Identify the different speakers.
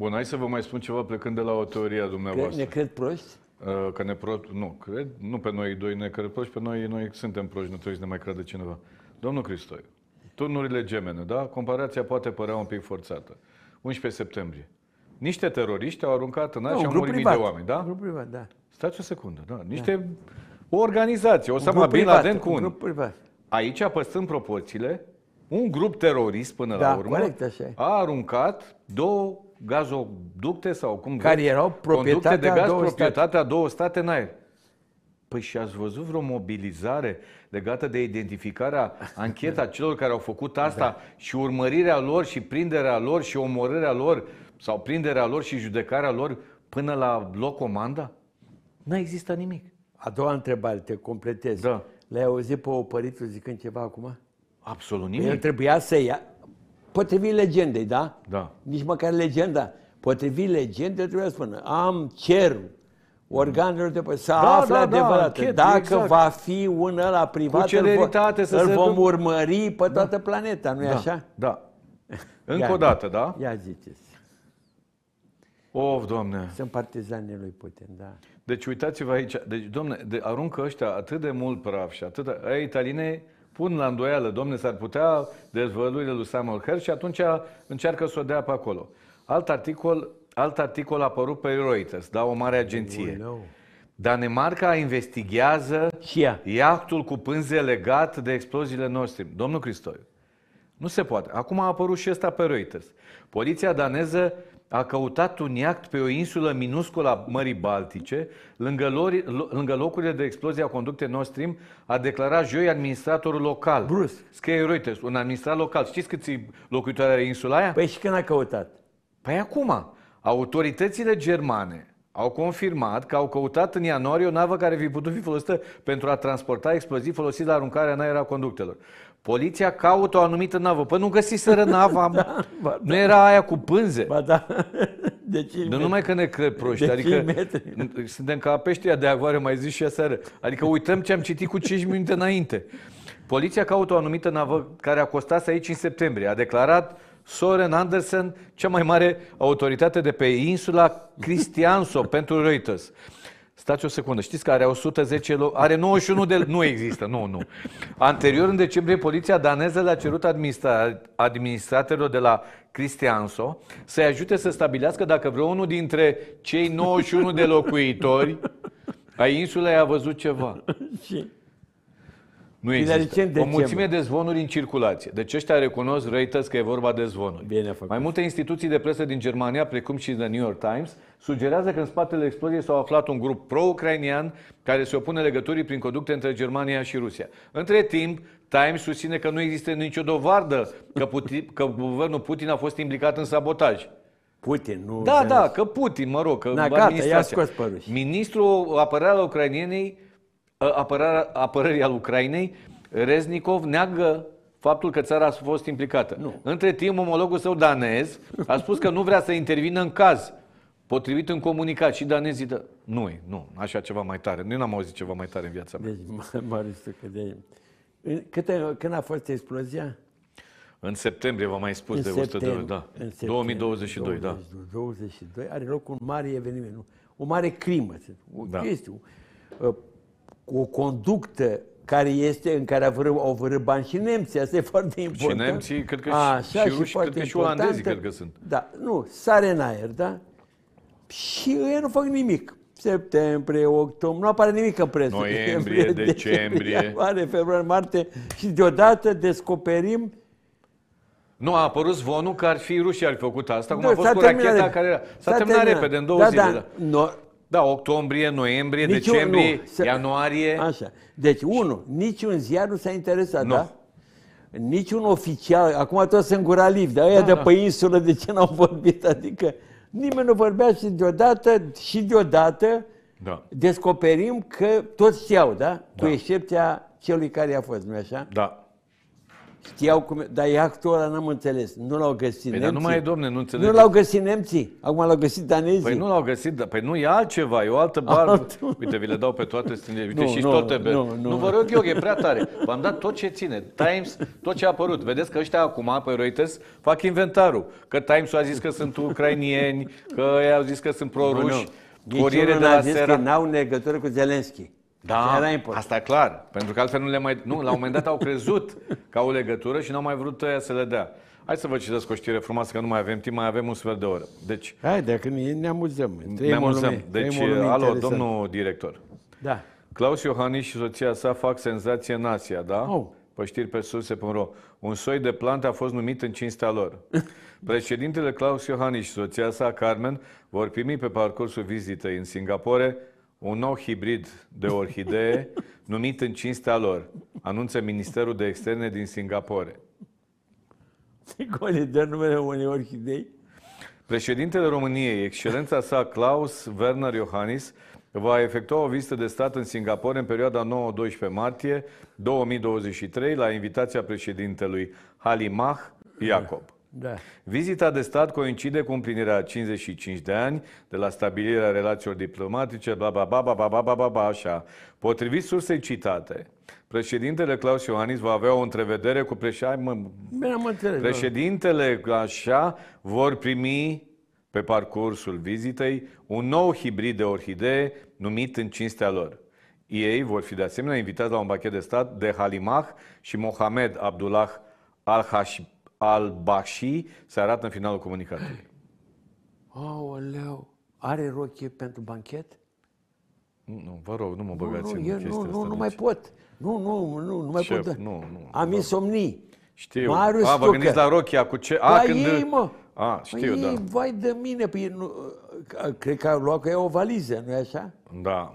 Speaker 1: Bun, hai să vă mai spun ceva plecând de la o teorie a dumneavoastră. ne cred proști? Uh, că ne pro... Nu, cred, nu pe noi doi ne cred proști, pe noi, noi suntem proști, nu trebuie să ne mai crede cineva. Domnul Cristoiu, turnurile gemene, da? Comparația poate părea un pic forțată. 11 septembrie. Niște teroriști au aruncat în aia da, și au murit privat. mii de oameni, da? Un grup privat, da. Stați o secundă, da. da. Niște... Da. organizații, organizație, o să mă bin Laden cu un... grup privat. Aici, păstând proporțiile, un grup terorist până da, la urmă corect, așa. a aruncat două gazoducte sau cum Care erau proprietatea de gaz, două proprietatea state. două state n-ai. Păi și ați văzut vreo mobilizare legată de identificarea, ancheta celor care au făcut asta da. și urmărirea lor și prinderea lor și omorârea lor sau prinderea lor și judecarea lor până la loc comanda?
Speaker 2: Nu există nimic. A doua întrebare, te completez. Da. L-ai auzit pe opăritul zicând ceva acum? Absolut păi nimic. El trebuia să ia, Potrivit legendei, da? Da. Nici măcar legenda. Potrivit legendei trebuie să spună, am cerul organelor de să da, da, afle da, adevărat. Da, Dacă exact. va fi un la privat, Cu îl, vo- să îl se vom duc... urmări pe da. toată planeta, nu-i da, așa? Da. Încă o dată, da? Ia ziceți. Of, Doamne! Sunt partizanii lui Putin, da. Deci uitați-vă aici. Deci, domne,
Speaker 1: de, aruncă ăștia atât de mult praf și atât de... Aia italienei pun la îndoială, domne, s-ar putea dezvăluirea lui Samuel Hersh și atunci încearcă să o dea pe acolo. Alt articol, alt articol a apărut pe Reuters, da, o mare agenție. Danemarca investigează yeah. iactul cu pânze legat de exploziile noastre, Domnul Cristoiu, nu se poate. Acum a apărut și ăsta pe Reuters. Poliția daneză a căutat un iact pe o insulă minusculă a Mării Baltice, lângă, lori, lângă locurile de explozie a conductei Nord Stream, a declarat joi administratorul local. Bruce. Scrie Reuters, un administrat local. Știți câți locuitoare are insula aia? Păi și când a căutat? Păi acum. Autoritățile germane au confirmat că au căutat în ianuarie o navă care vi putut fi folosită pentru a transporta explozivi folosit la aruncarea în aer a conductelor. Poliția caută o anumită navă. Păi nu găsiseră da, nava, da, ba, da. nu era aia cu pânze. Ba da. De nu numai că ne cred proști, de adică metri. suntem ca peștia de agoare, mai zis și aseară. Adică uităm ce am citit cu 5 minute înainte. Poliția caută o anumită navă care a costat aici în septembrie. A declarat Soren Andersen, cea mai mare autoritate de pe insula Cristianso pentru Reuters. Stați o secundă, știți că are 110, are 91 de... Nu există, nu, nu. Anterior, în decembrie, poliția daneză le-a cerut administra, administratorilor de la Cristianso să-i ajute să stabilească dacă vreunul dintre cei 91 de locuitori ai insulei a văzut
Speaker 2: ceva. Nu există. De o mulțime
Speaker 1: de zvonuri în circulație. Deci ăștia recunosc Reuters că e vorba de zvonuri. Bine făcut. Mai multe instituții de presă din Germania, precum și The New York Times, sugerează că în spatele exploziei s-au aflat un grup pro-ucrainian care se opune legăturii prin conducte între Germania și Rusia. Între timp, Times susține că nu există nicio dovadă că, Putin, că guvernul Putin a fost implicat în sabotaj. Putin,
Speaker 2: nu... Da, da,
Speaker 1: că Putin, mă rog, că Na, gata, i-a scos păruși. Ministrul apărării ucrainienei apărarea, apărării al Ucrainei, Reznikov neagă faptul că țara a fost implicată. Nu. Între timp, omologul său danez a spus că nu vrea să intervină în caz. Potrivit în comunicat și danezii dă... Nu, nu, așa ceva mai tare. Nu n-am auzit
Speaker 2: ceva mai tare în viața mea. Deci, Marius, că de Câte, când a fost explozia? În
Speaker 1: septembrie, v-am mai spus, în de 100 de da. În 2022, 20, da.
Speaker 2: 22, are loc un mare eveniment, o mare crimă, o da. chestie, o conductă care este, în care au vrut bani și nemții. Asta e foarte important. Și nemții, cred că A, și, și ruși, cred că și olandezii, cred că sunt. Da, nu, sare în aer, da? Și ei nu fac nimic. Septembrie, octombrie, nu apare nimic în presă. Noiembrie, decembrie, decembrie ianuarie, februarie, martie și deodată descoperim
Speaker 1: nu, a apărut zvonul că ar fi rușii ar fi făcut asta, cum da, a fost cu racheta repede. care era. S-a, s-a terminat, terminat repede, în două da, zile. Da. da. No, da, octombrie, noiembrie, Nici decembrie,
Speaker 2: nu. ianuarie. Așa. Deci, unu, niciun ziar nu s-a interesat, nu. da? Niciun oficial, acum toți sunt gura liv, dar ăia da, de da. pe insulă de ce n-au vorbit? Adică nimeni nu vorbea și deodată, și deodată da. descoperim că toți știau, da? da? Cu da. excepția celui care a fost, nu așa? Da. Știau cum... Dar e actul ăla, n-am înțeles. Nu l-au găsit păi, nemții. nu mai e, domne, nu înțeleg. Nu l-au găsit nemții. Acum l-au găsit danezii. Păi nu
Speaker 1: l-au găsit, dar păi nu e altceva, e o altă barbă. Altul. Uite, vi le dau pe toate stângele. Uite nu, și nu, toate nu, nu, nu, vă rog eu, e prea tare. V-am dat tot ce ține. Times, tot ce a apărut. Vedeți că ăștia acum, pe Reuters, fac inventarul. Că Times a zis că sunt ucrainieni, că ei au zis că sunt proruși. Corriere de la Sera.
Speaker 2: n-au legătură cu Zelenski.
Speaker 1: Da, era important. asta clar. Pentru că altfel nu le mai... Nu, la un moment dat au crezut că au legătură și n-au mai vrut să le dea. Hai să vă citesc o știre frumoasă, că nu mai avem timp, mai avem un sfert de oră. Deci,
Speaker 2: Hai, dacă ne, ne amuzăm. Ne amuzăm. Deci, alo, domnul director. Da.
Speaker 1: Claus Iohannis și soția sa fac senzație în Asia, da? Oh. Pe știri pe surse.ro. Un soi de plantă a fost numit în cinstea lor. Președintele Claus Iohannis și soția sa, Carmen, vor primi pe parcursul vizitei în Singapore un nou hibrid de orhidee numit în cinstea lor, anunță Ministerul de Externe din Singapore.
Speaker 2: Se de numele unei orhidei?
Speaker 1: Președintele României, excelența sa Klaus Werner Iohannis, va efectua o vizită de stat în Singapore în perioada 9-12 martie 2023 la invitația președintelui Halimah Iacob. Da. Vizita de stat coincide cu împlinirea 55 de ani de la stabilirea relațiilor diplomatice, bla bla bla bla bla bla bla bla așa. Potrivit sursei citate, președintele Claus Iohannis va avea o întrevedere cu președintele... Mă... președintele așa vor primi pe parcursul vizitei un nou hibrid de orhidee numit în cinstea lor. Ei vor fi de asemenea invitați la un bachet de stat de Halimah și Mohamed Abdullah al hashim albașii se arată în finalul comunicatului.
Speaker 2: Aoleu, are rochie pentru banchet? Nu, vă rog, nu mă băgați nu, nu, în chestia nu, asta. Nu, nu deci- mai pot. Nu, nu, nu, nu mai Șef, pot. Nu, nu, Am insomnii. Știu. Marius a, vă gândiți la rochia cu ce... A, păi când... ei, mă. A, știu, păi da. Ei, vai de mine. Păi, nu, cred că au luat că e o valiză, nu-i așa?
Speaker 1: Da.